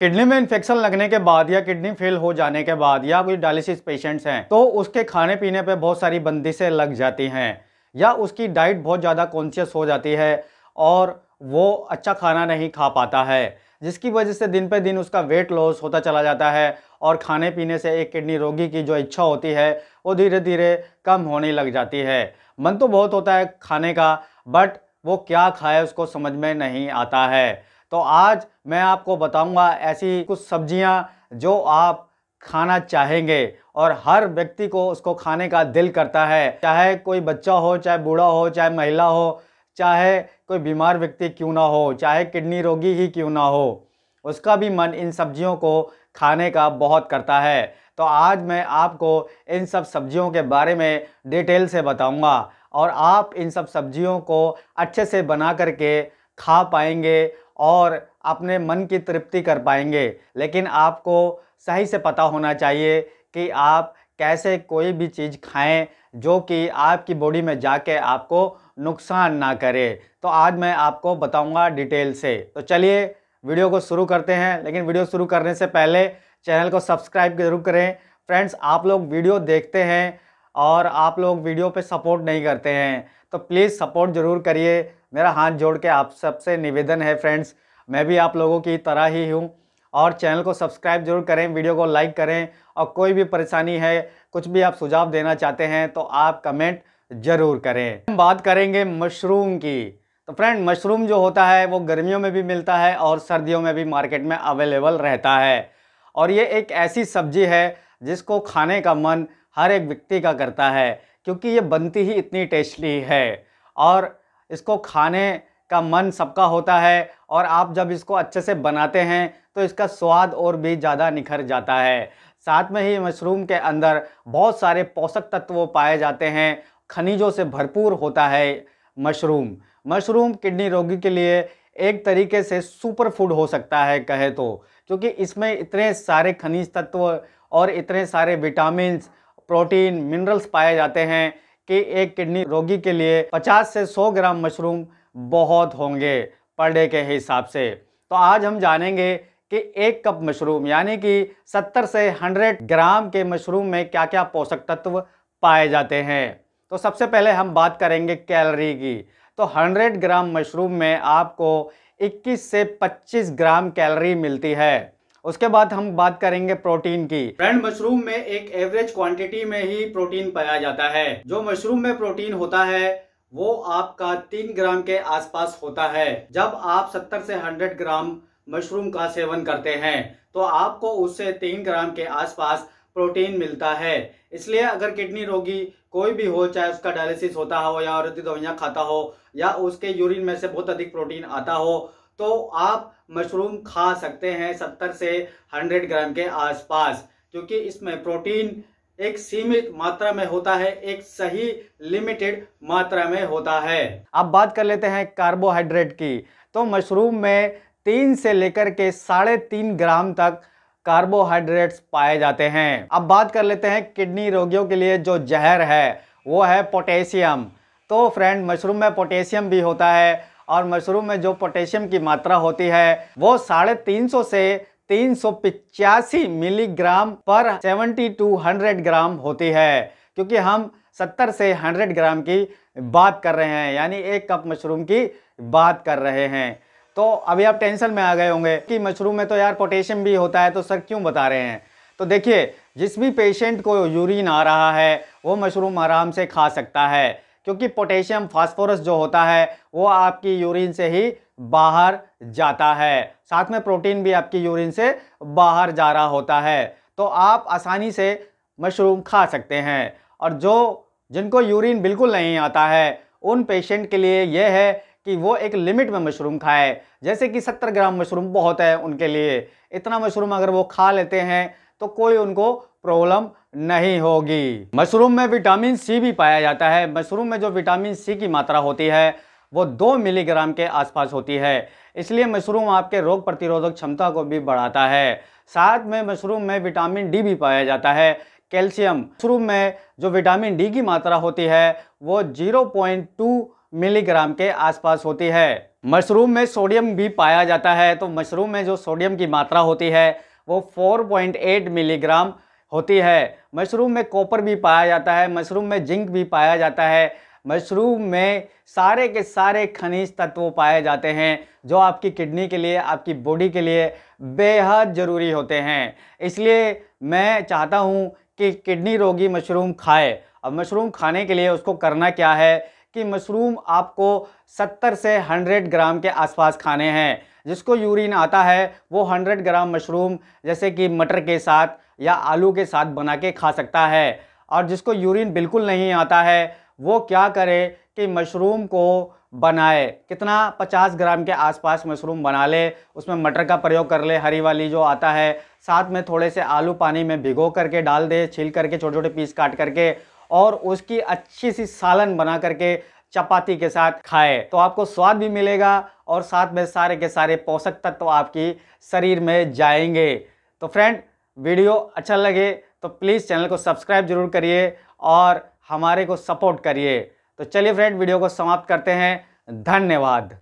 kidney में infection लगने के बाद या किडनी फेल हो जाने के बाद या कोई डायलिसिस पेशेंट्स हैं तो उसके खाने पीने पे बहुत सारी बंदिशें लग जाती हैं या उसकी डाइट बहुत ज़्यादा कॉन्शियस हो जाती है और वो अच्छा खाना नहीं खा पाता है जिसकी वजह से दिन पे दिन उसका वेट लॉस होता चला जाता है और खाने पीने से एक किडनी रोगी की जो इच्छा होती है वो धीरे धीरे कम होने लग जाती है मन तो बहुत होता है खाने का बट वो क्या खाए उसको समझ में नहीं आता है तो आज मैं आपको बताऊंगा ऐसी कुछ सब्जियां जो आप खाना चाहेंगे और हर व्यक्ति को उसको खाने का दिल करता है चाहे कोई बच्चा हो चाहे बूढ़ा हो चाहे महिला हो चाहे कोई बीमार व्यक्ति क्यों ना हो चाहे किडनी रोगी ही क्यों ना हो उसका भी मन इन सब्जियों को खाने का बहुत करता है तो आज मैं आपको इन सब सब्जियों के बारे में डिटेल से बताऊंगा और आप इन सब सब्जियों को अच्छे से बना करके खा पाएंगे और अपने मन की तृप्ति कर पाएंगे लेकिन आपको सही से पता होना चाहिए कि आप कैसे कोई भी चीज़ खाएं जो कि आपकी बॉडी में जाके आपको नुकसान ना करे तो आज मैं आपको बताऊंगा डिटेल से तो चलिए वीडियो को शुरू करते हैं लेकिन वीडियो शुरू करने से पहले चैनल को सब्सक्राइब जरूर करें फ्रेंड्स आप लोग वीडियो देखते हैं और आप लोग वीडियो पे सपोर्ट नहीं करते हैं तो प्लीज़ सपोर्ट ज़रूर करिए मेरा हाथ जोड़ के आप सबसे निवेदन है फ्रेंड्स मैं भी आप लोगों की तरह ही हूँ और चैनल को सब्सक्राइब जरूर करें वीडियो को लाइक करें और कोई भी परेशानी है कुछ भी आप सुझाव देना चाहते हैं तो आप कमेंट ज़रूर करें हम बात करेंगे मशरूम की तो फ्रेंड मशरूम जो होता है वो गर्मियों में भी मिलता है और सर्दियों में भी मार्केट में अवेलेबल रहता है और ये एक ऐसी सब्जी है जिसको खाने का मन हर एक व्यक्ति का करता है क्योंकि ये बनती ही इतनी टेस्टली है और इसको खाने का मन सबका होता है और आप जब इसको अच्छे से बनाते हैं तो इसका स्वाद और भी ज़्यादा निखर जाता है साथ में ही मशरूम के अंदर बहुत सारे पोषक तत्व पाए जाते हैं खनिजों से भरपूर होता है मशरूम मशरूम किडनी रोगी के लिए एक तरीके से सुपर फूड हो सकता है कहे तो क्योंकि इसमें इतने सारे खनिज तत्व और इतने सारे विटामिन्स प्रोटीन मिनरल्स पाए जाते हैं कि एक किडनी रोगी के लिए 50 से 100 ग्राम मशरूम बहुत होंगे पर डे के हिसाब से तो आज हम जानेंगे कि एक कप मशरूम यानी कि 70 से 100 ग्राम के मशरूम में क्या क्या पोषक तत्व पाए जाते हैं तो सबसे पहले हम बात करेंगे कैलोरी की तो 100 ग्राम मशरूम में आपको 21 से 25 ग्राम कैलोरी मिलती है उसके बाद हम बात करेंगे प्रोटीन की फ्रेंड मशरूम में एक एवरेज क्वांटिटी में ही प्रोटीन पाया जाता है जो मशरूम में प्रोटीन होता है वो आपका तीन ग्राम के आसपास होता है जब आप सत्तर से हंड्रेड ग्राम मशरूम का सेवन करते हैं तो आपको उससे तीन ग्राम के आसपास प्रोटीन मिलता है इसलिए अगर किडनी रोगी कोई भी हो चाहे उसका डायलिसिस होता हो या और दवाइयाँ खाता हो या उसके यूरिन में से बहुत अधिक प्रोटीन आता हो तो आप मशरूम खा सकते हैं सत्तर से हंड्रेड ग्राम के आसपास क्योंकि इसमें प्रोटीन एक सीमित मात्रा में होता है एक सही लिमिटेड मात्रा में होता है अब बात कर लेते हैं कार्बोहाइड्रेट की तो मशरूम में तीन से लेकर के साढ़े तीन ग्राम तक कार्बोहाइड्रेट्स पाए जाते हैं अब बात कर लेते हैं किडनी रोगियों के लिए जो जहर है वो है पोटेशियम तो फ्रेंड मशरूम में पोटेशियम भी होता है और मशरूम में जो पोटेशियम की मात्रा होती है वो साढ़े तीन सौ से तीन सौ पिचासी मिलीग्राम पर सेवेंटी टू हंड्रेड ग्राम होती है क्योंकि हम सत्तर से हंड्रेड ग्राम की बात कर रहे हैं यानी एक कप मशरूम की बात कर रहे हैं तो अभी आप टेंशन में आ गए होंगे कि मशरूम में तो यार पोटेशियम भी होता है तो सर क्यों बता रहे हैं तो देखिए जिस भी पेशेंट को यूरिन आ रहा है वो मशरूम आराम से खा सकता है क्योंकि पोटेशियम फास्फोरस जो होता है वो आपकी यूरिन से ही बाहर जाता है साथ में प्रोटीन भी आपकी यूरिन से बाहर जा रहा होता है तो आप आसानी से मशरूम खा सकते हैं और जो जिनको यूरिन बिल्कुल नहीं आता है उन पेशेंट के लिए यह है कि वो एक लिमिट में मशरूम खाए जैसे कि 70 ग्राम मशरूम बहुत है उनके लिए इतना मशरूम अगर वो खा लेते हैं तो कोई उनको प्रॉब्लम नहीं होगी मशरूम में विटामिन सी भी पाया जाता है मशरूम में जो विटामिन सी की मात्रा होती है वो दो मिलीग्राम के आसपास होती है इसलिए मशरूम आपके रोग प्रतिरोधक क्षमता को भी बढ़ाता है साथ में मशरूम में विटामिन डी भी पाया जाता है कैल्शियम मशरूम में जो विटामिन डी की मात्रा होती है वो 0.2 मिलीग्राम के आसपास होती है मशरूम में सोडियम भी पाया जाता है तो मशरूम में जो सोडियम की मात्रा होती है वो 4.8 मिलीग्राम होती है मशरूम में कॉपर भी पाया जाता है मशरूम में जिंक भी पाया जाता है मशरूम में सारे के सारे खनिज तत्व पाए जाते हैं जो आपकी किडनी के लिए आपकी बॉडी के लिए बेहद ज़रूरी होते हैं इसलिए मैं चाहता हूँ कि किडनी रोगी मशरूम खाए अब मशरूम खाने के लिए उसको करना क्या है कि मशरूम आपको 70 से 100 ग्राम के आसपास खाने हैं जिसको यूरिन आता है वो 100 ग्राम मशरूम जैसे कि मटर के साथ या आलू के साथ बना के खा सकता है और जिसको यूरिन बिल्कुल नहीं आता है वो क्या करे कि मशरूम को बनाए कितना 50 ग्राम के आसपास मशरूम बना ले उसमें मटर का प्रयोग कर ले हरी वाली जो आता है साथ में थोड़े से आलू पानी में भिगो करके डाल दे छील करके छोटे छोटे पीस काट करके और उसकी अच्छी सी सालन बना करके चपाती के साथ खाए तो आपको स्वाद भी मिलेगा और साथ में सारे के सारे पोषक तत्व तो आपकी शरीर में जाएंगे तो फ्रेंड वीडियो अच्छा लगे तो प्लीज़ चैनल को सब्सक्राइब जरूर करिए और हमारे को सपोर्ट करिए तो चलिए फ्रेंड वीडियो को समाप्त करते हैं धन्यवाद